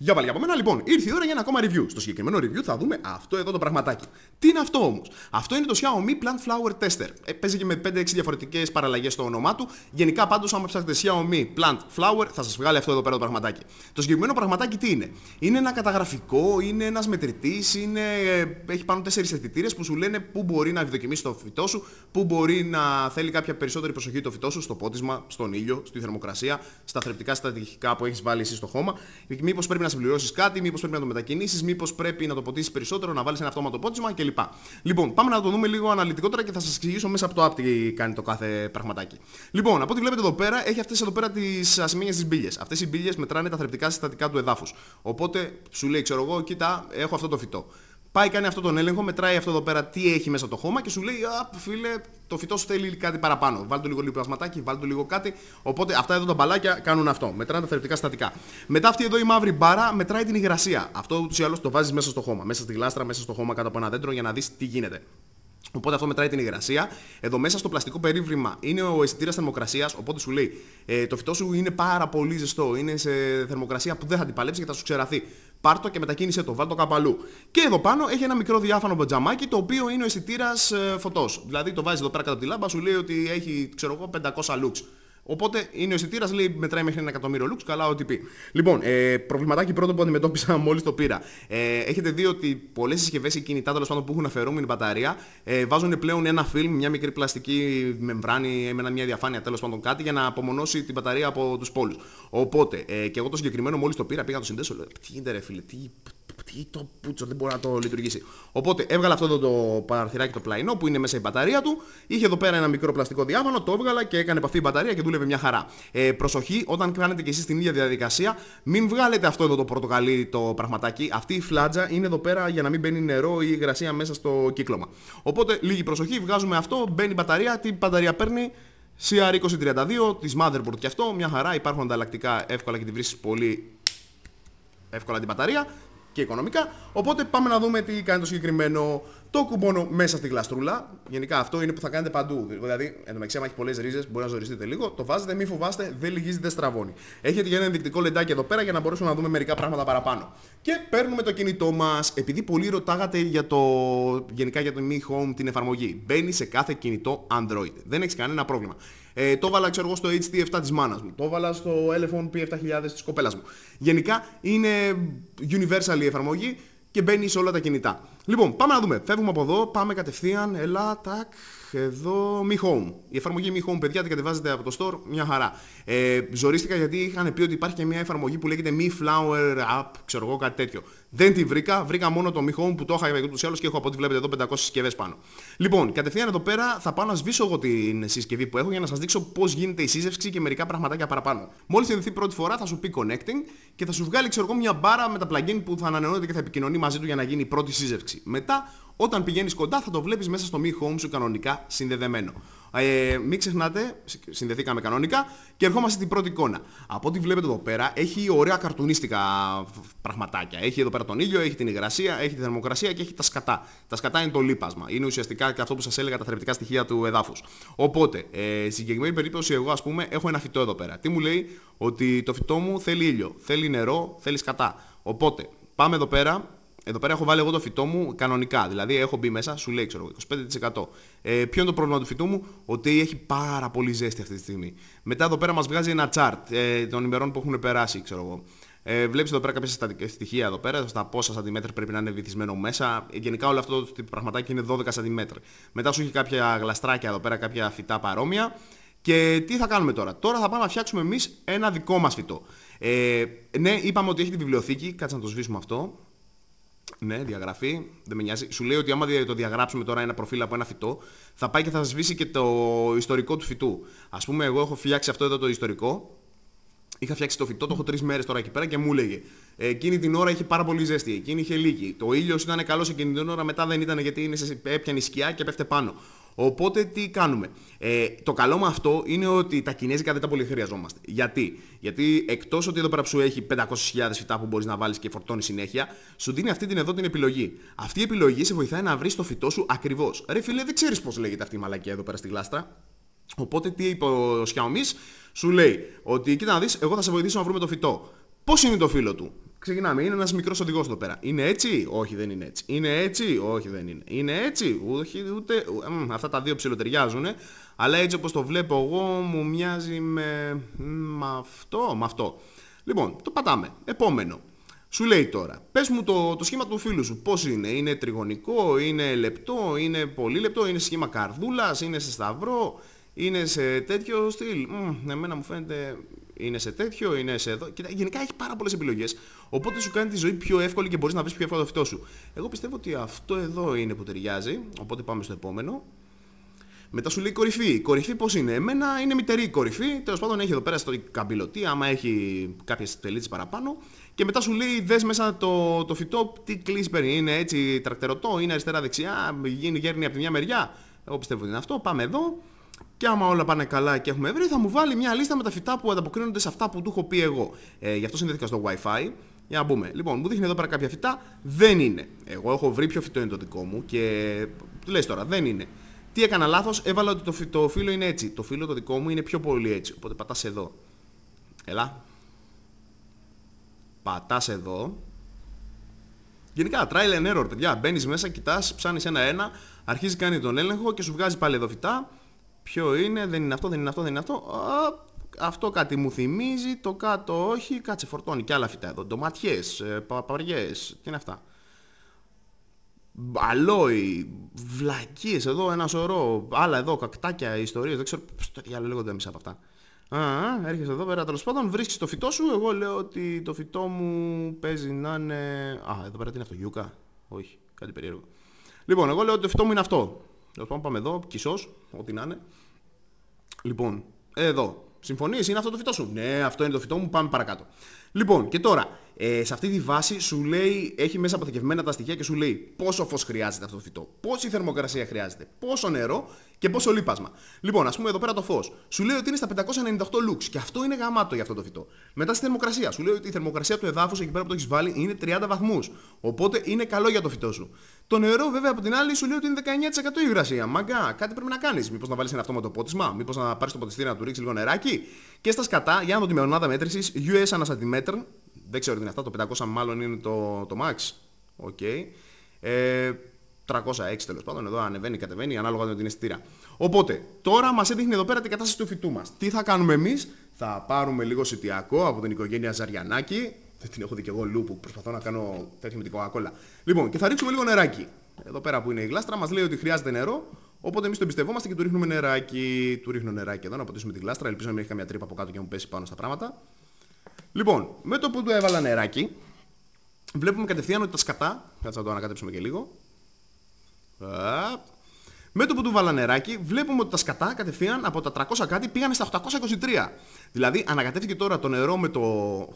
Για πάλι από μένα, λοιπόν, ήρθε η ώρα για ένα ακόμα review. Στο συγκεκριμένο review θα δούμε αυτό εδώ το πραγματάκι. Τι είναι αυτό όμως. Αυτό είναι το Xiaomi Plant Flower Tester. Ε, παίζει και με 5-6 διαφορετικές παραλλαγές στο όνομά του. Γενικά, πάντως, άμα ψάχνετε Xiaomi Plant Flower, θα σας βγάλει αυτό εδώ πέρα το πραγματάκι. Το συγκεκριμένο πραγματάκι τι είναι. Είναι ένα καταγραφικό, είναι ένας μετρητής, είναι... Ε, έχει πάνω 4 αισθητήρες που σου λένε πού μπορεί να ευδοκιμήσει το φυτό σου, πού μπορεί να θέλει κάποια περισσότερη προσοχή το φυτό σου, στο πότισμα, στον ήλιο, στη θερμοκρασία, στα θρεπτικά στατιστικά που έχεις βάλει εσύ στο χώμα. Μήπως πρέπει να συμπληρώσεις κάτι, μήπως πρέπει να το μετακινήσεις, μήπως πρέπει να το ποτίσεις περισσότερο, να βάλεις ένα αυτόματο πότισμα κλπ. Λοιπόν, πάμε να το δούμε λίγο αναλυτικότερα και θα σας εξηγήσω μέσα από το app τι κάνει το κάθε πραγματάκι. Λοιπόν, από ό,τι βλέπετε εδώ πέρα, έχει αυτές εδώ πέρα τις ασημένιες τη μπύλια. Αυτές οι μπύλια μετράνε τα θρεπτικά συστατικά του εδάφους. Οπότε σου λέει, ξέρω εγώ, κοίτα, έχω αυτό το φυτό. Πάει, κάνει αυτό τον έλεγχο, μετράει αυτό εδώ πέρα τι έχει μέσα το χώμα και σου λέει: Α, φίλε, το φυτό σου θέλει κάτι παραπάνω. Βάλτε το λίγο πλασματάκι, βάλτε λίγο κάτι. Οπότε αυτά εδώ τα μπαλάκια κάνουν αυτό. Μετράνε τα θεωρητικά στατικά. Μετά αυτή εδώ η μαύρη μπάρα μετράει την υγρασία. Αυτό ούτως ή άλλως το βάζεις μέσα στο χώμα. Μέσα στη γλάστρα, μέσα στο χώμα κάτω από ένα δέντρο για να δεις τι γίνεται. Οπότε αυτό μετράει την υγρασία. Εδώ μέσα στο πλαστικό περίβλημα είναι ο αισθητήρας θερμοκρασίας. Οπότε σου λέει ε, το φυτό σου είναι πάρα πολύ ζεστό. Είναι σε θερμοκρασία που δεν θα την παλέψει και θα σου ξεραθεί. Πάρτο και μετακίνησε το, βάλτο κάπου αλλού Και εδώ πάνω έχει ένα μικρό διάφανο μπατζαμάκι το οποίο είναι ο αισθητήρας ε, φωτός. Δηλαδή το βάζεις εδώ πέρα κατά τη λάμπα, σου λέει ότι έχει ξέρω εγώ 500 λουξ Οπότε είναι ο εισιτήρα, λέει, μετράει μέχρι ένα εκατομμύριο λουξ, καλά πει. Λοιπόν, ε, προβληματάκι πρώτο που αντιμετώπισα μόλις το πήρα. Ε, έχετε δει ότι πολλές συσκευές ή κινητά τέλος πάντων που έχουν αφαιρούμενη μπαταρία ε, βάζουν πλέον ένα φιλμ, μια μικρή πλαστική μεμβράνη με μια διαφάνεια τέλος πάντων κάτι για να απομονώσει την μπαταρία από τους πόλους. Οπότε, ε, και εγώ το συγκεκριμένο μόλις το πήρα, πήγα να το συνδέσω, λέω, «Ε, τι γίνεται ρε τι, τι το πούτσο, δεν μπορεί να το λειτουργήσει. Οπότε έβγαλα αυτό εδώ το παραθυράκι το πλαϊνό που είναι μέσα η μπαταρία του. Είχε εδώ πέρα ένα μικρό πλαστικό διάβανο, το έβγαλα και έκανε επαφή η μπαταρία και δούλευε μια χαρά. Ε, προσοχή, όταν κάνετε και εσείς την ίδια διαδικασία, μην βγάλετε αυτό εδώ το πορτοκαλί το πραγματάκι. Αυτή η φλάτζα είναι εδώ πέρα για να μην μπαίνει νερό ή υγρασία μέσα στο κύκλωμα. Οπότε λίγη προσοχή, βγάζουμε αυτό, μπαίνει η μπαταρία, τι μπαταρία παίρνει. CR2032 της Motherboard και αυτό, μια χαρά, υπάρχουν ανταλλακτικά εύκολα και τη βρίσκεις πολύ εύκολα την μπαταρία και οικονομικά. Οπότε πάμε να δούμε τι κάνει το συγκεκριμένο το κουμπόνο μέσα στη γλαστρούλα. Γενικά αυτό είναι που θα κάνετε παντού. Δηλαδή, εν έχει πολλές ρίζες, μπορεί να ζοριστείτε λίγο. Το βάζετε, μην φοβάστε, δεν λυγίζει, δεν στραβώνει. Έχετε για ένα ενδεικτικό λεντάκι εδώ πέρα για να μπορέσουμε να δούμε μερικά πράγματα παραπάνω. Και παίρνουμε το κινητό μας. Επειδή πολλοί ρωτάγατε για το, γενικά για το Mi Home την εφαρμογή. Μπαίνει σε κάθε κινητό Android. Δεν έχεις κανένα πρόβλημα. Ε, το έβαλα, ξέρω εγώ, στο HD 7 της μάνας μου. Το έβαλα στο Elephone P7000 της κοπέλας μου. Γενικά είναι universal η εφαρμογή και μπαίνει σε όλα τα κινητά. Λοιπόν, πάμε να δούμε. Φεύγουμε από εδώ, πάμε κατευθείαν. Ελά, τάκ εδώ Mi Home. Η εφαρμογή Mi Home, παιδιά, την κατεβάζετε από το store, μια χαρά. Ε, ζορίστηκα γιατί είχαν πει ότι υπάρχει και μια εφαρμογή που λέγεται Mi Flower App, ξέρω εγώ κάτι τέτοιο. Δεν τη βρήκα, βρήκα μόνο το Mi Home που το είχα για ή άλλως και έχω από ό,τι βλέπετε εδώ 500 συσκευές πάνω. Λοιπόν, κατευθείαν εδώ πέρα θα πάω να σβήσω εγώ την συσκευή που έχω για να σας δείξω πώς γίνεται η σύζευξη και μερικά πραγματάκια παραπάνω. Μόλις συνδεθεί πρώτη φορά θα σου πει connecting και θα σου βγάλει ξέρω εγώ μια μπάρα με τα plugin που θα ανανεώνεται και θα επικοινωνεί μαζί του για να γίνει η πρώτη σύζευξη. Μετά όταν πηγαίνεις κοντά θα το βλέπεις μέσα στο Mi Home σου κανονικά συνδεδεμένο. Ε, μην ξεχνάτε, συνδεθήκαμε κανονικά και ερχόμαστε στην πρώτη εικόνα. Από ό,τι βλέπετε εδώ πέρα έχει ωραία καρτουνίστικα πραγματάκια. Έχει εδώ πέρα τον ήλιο, έχει την υγρασία, έχει τη θερμοκρασία και έχει τα σκατά. Τα σκατά είναι το λίπασμα. Είναι ουσιαστικά και αυτό που σας έλεγα τα θρεπτικά στοιχεία του εδάφους. Οπότε, ε, συγκεκριμένη περίπτωση, εγώ ας πούμε έχω ένα φυτό εδώ πέρα. Τι μου λέει ότι το φυτό μου θέλει ήλιο, θέλει νερό, θέλει σκατά. Οπότε, πάμε εδώ πέρα εδώ πέρα έχω βάλει εγώ το φυτό μου κανονικά. Δηλαδή έχω μπει μέσα, σου λέει ξέρω 25%. Ε, ποιο είναι το πρόβλημα του φυτού μου, ότι έχει πάρα πολύ ζέστη αυτή τη στιγμή. Μετά εδώ πέρα μας βγάζει ένα chart ε, των ημερών που έχουν περάσει, ξέρω εγώ. Ε, Βλέπεις εδώ πέρα κάποια στοιχεία εδώ πέρα, στα πόσα σαντιμέτρ πρέπει να είναι βυθισμένο μέσα. Ε, γενικά όλο αυτό το πραγματάκι είναι 12 σαντιμέτρ. Μετά σου έχει κάποια γλαστράκια εδώ πέρα, κάποια φυτά παρόμοια. Και τι θα κάνουμε τώρα. Τώρα θα πάμε να φτιάξουμε εμείς ένα δικό μας φυτό. Ε, ναι, είπαμε ότι έχει τη βιβλιοθήκη, κάτσε να το σβήσουμε αυτό. Ναι, διαγραφή. Δεν με νοιάζει. Σου λέει ότι άμα το διαγράψουμε τώρα ένα προφίλ από ένα φυτό, θα πάει και θα σβήσει και το ιστορικό του φυτού. Ας πούμε, εγώ έχω φτιάξει αυτό εδώ το ιστορικό. Είχα φτιάξει το φυτό, το έχω τρεις μέρες τώρα εκεί πέρα και μου έλεγε. Εκείνη την ώρα είχε πάρα πολύ ζέστη, εκείνη είχε λύκη. Το ήλιο ήταν καλό εκείνη την ώρα, μετά δεν ήταν γιατί είναι σε, έπιανε σκιά και πέφτε πάνω. Οπότε τι κάνουμε. Ε, το καλό με αυτό είναι ότι τα κινέζικα δεν τα πολύ χρειαζόμαστε. Γιατί, Γιατί εκτός ότι εδώ πέρα σου έχει 500.000 φυτά που μπορείς να βάλεις και φορτώνεις συνέχεια, σου δίνει αυτή την εδώ την επιλογή. Αυτή η επιλογή σε βοηθάει να βρεις το φυτό σου ακριβώς. Ρε φίλε, δεν ξέρεις πώς λέγεται αυτή η μαλακία εδώ πέρα στη γλάστρα. Οπότε τι είπε ο Xiaomi, σου λέει ότι κοίτα να δεις, εγώ θα σε βοηθήσω να βρούμε το φυτό. Πώς είναι το φίλο του. Ξεκινάμε. Είναι ένας μικρός οδηγός εδώ πέρα. Είναι έτσι. Όχι, δεν είναι έτσι. Είναι έτσι. Όχι, δεν είναι. Είναι έτσι. Όχι, ούτε. αυτά τα δύο ψιλοτεριάζουν. Ε. Αλλά έτσι όπως το βλέπω εγώ, μου μοιάζει με. με αυτό. Με αυτό. Λοιπόν, το πατάμε. Επόμενο. Σου λέει τώρα, πες μου το, το σχήμα του φίλου σου. Πώς είναι, είναι τριγωνικό, είναι λεπτό, είναι πολύ λεπτό, είναι σχήμα καρδούλας, είναι σε σταυρό, είναι σε τέτοιο στυλ. Μ, εμένα μου φαίνεται είναι σε τέτοιο, είναι σε εδώ. Και γενικά έχει πάρα πολλές επιλογές. Οπότε σου κάνει τη ζωή πιο εύκολη και μπορείς να βρεις πιο εύκολα το φυτό σου. Εγώ πιστεύω ότι αυτό εδώ είναι που ταιριάζει. Οπότε πάμε στο επόμενο. Μετά σου λέει κορυφή. Κορυφή πώς είναι. Εμένα είναι μητερή κορυφή. Τέλος πάντων έχει εδώ πέρα στο καμπυλωτή, άμα έχει κάποιες τελίτσες παραπάνω. Και μετά σου λέει δες μέσα το, το φυτό τι κλείσπερ είναι έτσι τρακτερωτό, είναι αριστερά-δεξιά, γίνει γέρνη από τη μια μεριά. Εγώ πιστεύω ότι είναι αυτό. Πάμε εδώ και άμα όλα πάνε καλά και έχουμε βρει, θα μου βάλει μια λίστα με τα φυτά που ανταποκρίνονται σε αυτά που του έχω πει εγώ. Ε, γι' αυτό συνδέθηκα στο WiFi. Για να μπούμε. Λοιπόν, μου δείχνει εδώ πέρα κάποια φυτά. Δεν είναι. Εγώ έχω βρει ποιο φυτό είναι το δικό μου και Τι λες τώρα, δεν είναι. Τι έκανα λάθος, έβαλα ότι το, φύλλο είναι έτσι. Το φύλλο το δικό μου είναι πιο πολύ έτσι. Οπότε πατάς εδώ. Ελά. Πατάς εδώ. Γενικά, trial and error, παιδιά. Μπαίνεις μέσα, κοιτάς, ψάνεις ένα-ένα, αρχίζει κάνει τον έλεγχο και σου βγάζει πάλι εδώ φυτά Ποιο είναι, δεν είναι αυτό, δεν είναι αυτό, δεν είναι αυτό. Α, αυτό κάτι μου θυμίζει, το κάτω όχι, κάτσε φορτώνει και άλλα φυτά εδώ. Ντοματιές, ε, παπαριές, τι είναι αυτά. Αλόι, βλακίες εδώ, ένα σωρό. Άλλα εδώ, κακτάκια, ιστορίες, δεν ξέρω. Στο λίγο λέγονται μισά από αυτά. Α, έρχεσαι εδώ πέρα τέλος πάντων, βρίσκεις το φυτό σου. Εγώ λέω ότι το φυτό μου παίζει να είναι. Α, εδώ πέρα τι είναι αυτό, Γιούκα. Όχι, κάτι περίεργο. Λοιπόν, εγώ λέω ότι το φυτό μου είναι αυτό. Λοιπόν, πάμε εδώ, κισός, ό,τι να είναι. Λοιπόν, ε, εδώ. Συμφωνείς, είναι αυτό το φυτό σου. Ναι, αυτό είναι το φυτό μου, πάμε παρακάτω. Λοιπόν, και τώρα, ε, σε αυτή τη βάση σου λέει, έχει μέσα αποθηκευμένα τα στοιχεία και σου λέει πόσο φως χρειάζεται αυτό το φυτό, πόση θερμοκρασία χρειάζεται, πόσο νερό και πόσο λίπασμα. Λοιπόν, ας πούμε εδώ πέρα το φως. Σου λέει ότι είναι στα 598 lux και αυτό είναι γαμάτο για αυτό το φυτό. Μετά στη θερμοκρασία. Σου λέει ότι η θερμοκρασία του εδάφους εκεί πέρα που το έχεις βάλει είναι 30 βαθμούς. Οπότε είναι καλό για το φυτό σου. Το νερό, βέβαια, από την άλλη σου λέει ότι είναι 19% υγρασία. Μαγκά, κάτι πρέπει να κάνεις. Μήπως να βάλεις ένα αυτόματο πότισμα, μήπως να πάρεις το ποτιστήρι να του ρίξεις λίγο νεράκι. Και στα σκατά, για να δω τη μέτρηση, US δεν ξέρω τι είναι αυτά. Το 500 μάλλον είναι το, το max. Οκ. Okay. Ε, 306 τέλος πάντων. Εδώ ανεβαίνει, κατεβαίνει, ανάλογα με την αισθητήρα. Οπότε, τώρα μας έδειχνε εδώ πέρα την κατάσταση του φυτού μας. Τι θα κάνουμε εμείς, θα πάρουμε λίγο σιτιακό από την οικογένεια Ζαριανάκη. Δεν την έχω δει και εγώ λούπου. που προσπαθώ να κάνω τέτοιο με την κοκακόλα. Λοιπόν, και θα ρίξουμε λίγο νεράκι. Εδώ πέρα που είναι η γλάστρα μας λέει ότι χρειάζεται νερό. Οπότε εμείς το εμπιστευόμαστε και του ρίχνουμε νεράκι. Του ρίχνω νεράκι εδώ να ποτίσουμε τη γλάστρα. Ελπίζω να μην έχει καμία τρύπα από κάτω και μου πέσει πάνω στα πράγματα. Λοιπόν, με το που του έβαλα νεράκι, βλέπουμε κατευθείαν ότι τα σκατά. Κάτσε να το ανακατέψουμε και λίγο. Με το που του βάλα νεράκι, βλέπουμε ότι τα σκατά κατευθείαν από τα 300 κάτι πήγανε στα 823. Δηλαδή, ανακατεύτηκε τώρα το νερό με το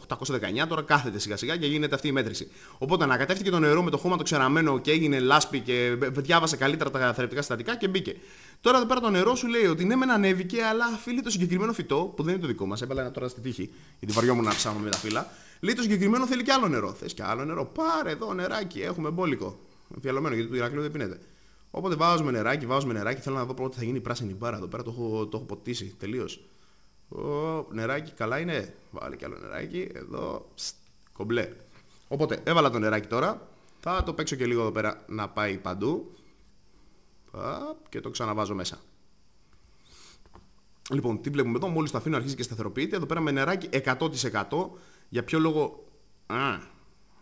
819, τώρα κάθεται σιγά σιγά και γίνεται αυτή η μέτρηση. Οπότε, ανακατεύτηκε το νερό με το χώμα το ξεραμένο και έγινε λάσπη και διάβασε καλύτερα τα θρεπτικά συστατικά και μπήκε. Τώρα εδώ πέρα το νερό σου λέει ότι ναι, μεν ανέβηκε, αλλά φίλε το συγκεκριμένο φυτό, που δεν είναι το δικό μας, έβαλα τώρα στη τύχη, γιατί βαριόμουν να ψάχνω με τα φύλλα. Λέει το συγκεκριμένο θέλει και άλλο νερό. Θες και άλλο νερό. Πάρε εδώ νεράκι, έχουμε μπόλικο. Φιαλωμένο, γιατί του Ηρακλείου δεν πίνεται. Οπότε βάζουμε νεράκι, βάζουμε νεράκι. Θέλω να δω πρώτα θα γίνει η πράσινη μπάρα εδώ πέρα. Το έχω, το έχω ποτίσει τελείως. Νεράκι, καλά είναι. Βάλε κι άλλο νεράκι. Εδώ. κομπλέ. Οπότε έβαλα το νεράκι τώρα. Θα το παίξω και λίγο εδώ πέρα να πάει παντού. Και το ξαναβάζω μέσα. Λοιπόν, τι βλέπουμε εδώ. Μόλις το αφήνω αρχίζει και σταθεροποιείται. Εδώ πέρα με νεράκι 100%. Για ποιο λόγο. Α,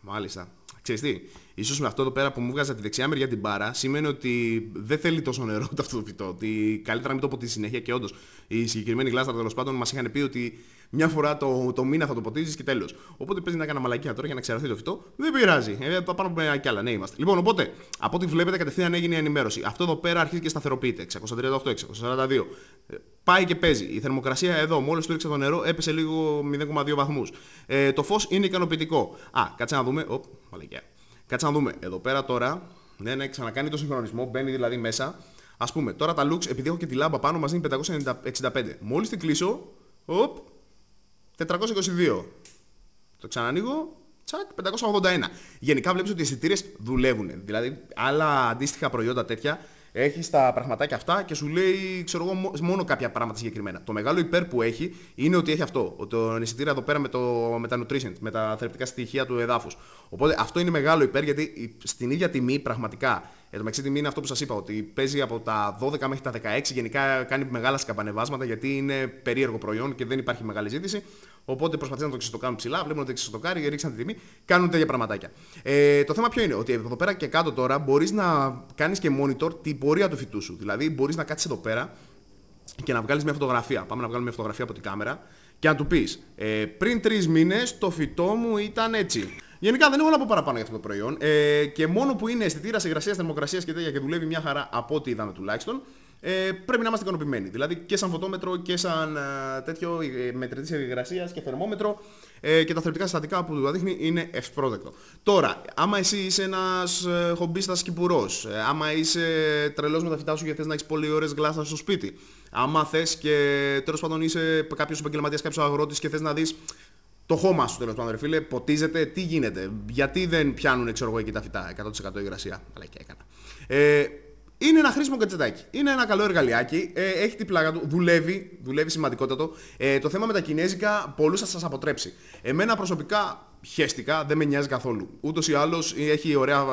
μάλιστα ξέρεις τι, ίσως με αυτό εδώ πέρα που μου βγάζα τη δεξιά μεριά την μπάρα σημαίνει ότι δεν θέλει τόσο νερό το αυτό το φυτό, ότι καλύτερα να μην το πω τη συνέχεια και όντως Η συγκεκριμένη γλάστρας τέλος πάντων μας είχαν πει ότι μια φορά το, το μήνα θα το ποτίζεις και τέλος. Οπότε παίζει να κάνω μαλακία τώρα για να ξεραθεί το φυτό, δεν πειράζει, ε, θα πάμε κι άλλα, ναι είμαστε. Λοιπόν οπότε, από ό,τι βλέπετε κατευθείαν έγινε η ενημέρωση, αυτό εδώ πέρα αρχίζει και σταθεροποιείται, 638, 642, πάει και παίζει. Η θερμοκρασία εδώ, μόλις του ρίξα το νερό, έπεσε λίγο 0,2 βαθμούς. Ε, το φως είναι ικανοποιητικό. Α, κάτσε να δούμε. Οπ, Μαλακιά. Κάτσε να δούμε. Εδώ πέρα τώρα, ναι, ναι, ξανακάνει το συγχρονισμό. Μπαίνει δηλαδή μέσα. Ας πούμε, τώρα τα looks, επειδή έχω και τη λάμπα πάνω, μας δίνει 565. Μόλις την κλείσω, οπ, 422. Το ξανανοίγω, τσακ, 581. Γενικά βλέπεις ότι οι αισθητήρες δουλεύουν. Δηλαδή, άλλα αντίστοιχα προϊόντα τέτοια έχεις τα πραγματάκια αυτά και σου λέει ξέρω μόνο κάποια πράγματα συγκεκριμένα. Το μεγάλο υπέρ που έχει είναι ότι έχει αυτό. Το νησιτήρα εδώ πέρα με, το, με τα nutrition, με τα θρεπτικά στοιχεία του εδάφους. Οπότε αυτό είναι μεγάλο υπέρ γιατί στην ίδια τιμή πραγματικά ε, το το μεταξύ, είναι αυτό που σας είπα, ότι παίζει από τα 12 μέχρι τα 16. Γενικά κάνει μεγάλα σκαμπανεβάσματα γιατί είναι περίεργο προϊόν και δεν υπάρχει μεγάλη ζήτηση. Οπότε προσπαθεί να το ξεστοκάνουν ψηλά, βλέπουν ότι ξεστοκάρει, ρίξαν τη τιμή, κάνουν τέτοια πραγματάκια. Ε, το θέμα ποιο είναι, ότι εδώ πέρα και κάτω τώρα μπορείς να κάνεις και monitor την πορεία του φυτού σου. Δηλαδή, μπορείς να κάτσεις εδώ πέρα και να βγάλεις μια φωτογραφία. Πάμε να βγάλουμε μια φωτογραφία από την κάμερα και να του πεις ε, Πριν τρεις μήνες το φυτό μου ήταν έτσι. Γενικά δεν έχω να πω παραπάνω για αυτό το προϊόν ε, και μόνο που είναι αισθητήρα υγρασίας, θερμοκρασίας και τέτοια και δουλεύει μια χαρά από ό,τι είδαμε τουλάχιστον. Ε, πρέπει να είμαστε ικανοποιημένοι. Δηλαδή και σαν φωτόμετρο και σαν ε, τέτοιο ε, μετρητής υγρασίας και θερμόμετρο ε, και τα θρεπτικά συστατικά που του δείχνει είναι ευπρόδεκτο. Τώρα, άμα εσύ είσαι ένας ε, χομπίστας κυπουρό, ε, άμα είσαι τρελός με τα φυτά σου και θες να έχεις πολύ ωραίε γλάστα στο σπίτι, Άμα θες και τέλος πάντων είσαι κάποιος επαγγελματίας, κάποιος αγρότης και θες να δεις το χώμα σου τέλος πάντων, φίλε, ποτίζεται, τι γίνεται, γιατί δεν πιάνουν ξέρω εγώ εκεί τα φυτά 100% υγρασία. Αλλά και έκανα. Ε, είναι ένα χρήσιμο κατσετάκι. Είναι ένα καλό εργαλειάκι. Ε, έχει την πλάκα του. Δουλεύει, δουλεύει σημαντικότατο. Ε, το θέμα με τα κινέζικα, πολλούς θα σας αποτρέψει. Εμένα προσωπικά χέστηκα, δεν με νοιάζει καθόλου. Ούτως ή άλλως έχει ωραία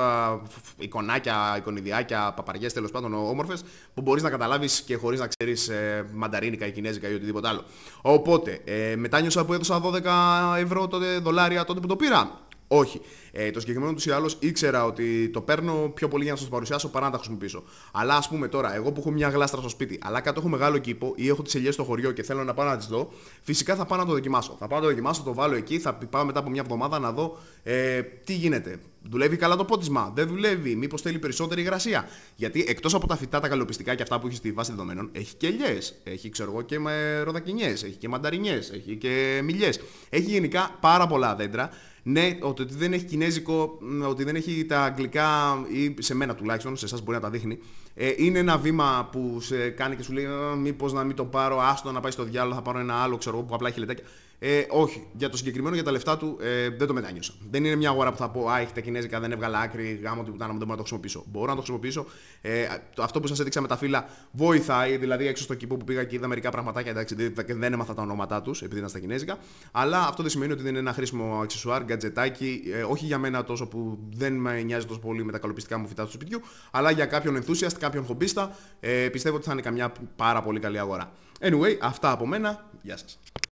εικονάκια, εικονιδιάκια, παπαριές τέλος πάντων όμορφες που μπορείς να καταλάβεις και χωρίς να ξέρεις ε, μανταρίνικα ή κινέζικα ή οτιδήποτε άλλο. Οπότε, ε, μετά νιώσα που έδωσα 12 ευρώ τότε, δολάρια τότε που το πήρα. Όχι. Ε, το συγκεκριμένο τους ή άλλω ήξερα ότι το παίρνω πιο πολύ για να σας παρουσιάσω παρά να τα χρησιμοποιήσω. Αλλά ας πούμε τώρα, εγώ που έχω μια γλάστρα στο σπίτι, αλλά κάτω έχω μεγάλο κήπο ή έχω τις ελιές στο χωριό και θέλω να πάω να τις δω, φυσικά θα πάω να το δοκιμάσω. Θα πάω να το δοκιμάσω, το βάλω εκεί, θα πάω μετά από μια εβδομάδα να δω ε, τι γίνεται. Δουλεύει καλά το πότισμα, δεν δουλεύει, μήπως θέλει περισσότερη υγρασία. Γιατί εκτός από τα φυτά, τα καλοπιστικά και αυτά που έχεις στη βάση δεδομένων, έχει και ελιές. Έχει, ξέρω εγώ, και ε, ροδακινιές, έχει και μανταρινιές, έχει και μιλιές. Έχει γενικά πάρα πολλά δέντρα ναι, ότι δεν έχει κινέζικο, ότι δεν έχει τα αγγλικά, ή σε μένα τουλάχιστον, σε εσάς μπορεί να τα δείχνει. Ε, είναι ένα βήμα που σε κάνει και σου λέει, μήπως να μην το πάρω, άστο να πάει στο διάλογο, θα πάρω ένα άλλο, ξέρω εγώ, που απλά έχει λετάκια. Ε, όχι, για το συγκεκριμένο, για τα λεφτά του ε, δεν το μετάνιωσα. Δεν είναι μια αγορά που θα πω Α, έχει τα κινέζικα, δεν έβγαλα άκρη, γάμο την πουτάνα μου, δεν μπορώ να το χρησιμοποιήσω. Μπορώ να το χρησιμοποιήσω. Ε, αυτό που σας έδειξα με τα φύλλα βοηθάει, δηλαδή έξω στο κήπο που πήγα και είδα μερικά πραγματάκια, εντάξει, δεν έμαθα τα ονόματά τους επειδή ήταν στα κινέζικα. Αλλά αυτό δεν σημαίνει ότι δεν είναι ένα χρήσιμο αξισουάρ, γκατζετάκι, ε, όχι για μένα τόσο που δεν με νοιάζει τόσο πολύ με τα καλοπιστικά μου φυτά του σπιτιού, αλλά για κάποιον ενθούσιαστ, κάποιον χομπίστα, ε, πιστεύω ότι θα είναι καμιά πάρα πολύ καλή αγορά. Anyway, αυτά από μένα. Γεια σας.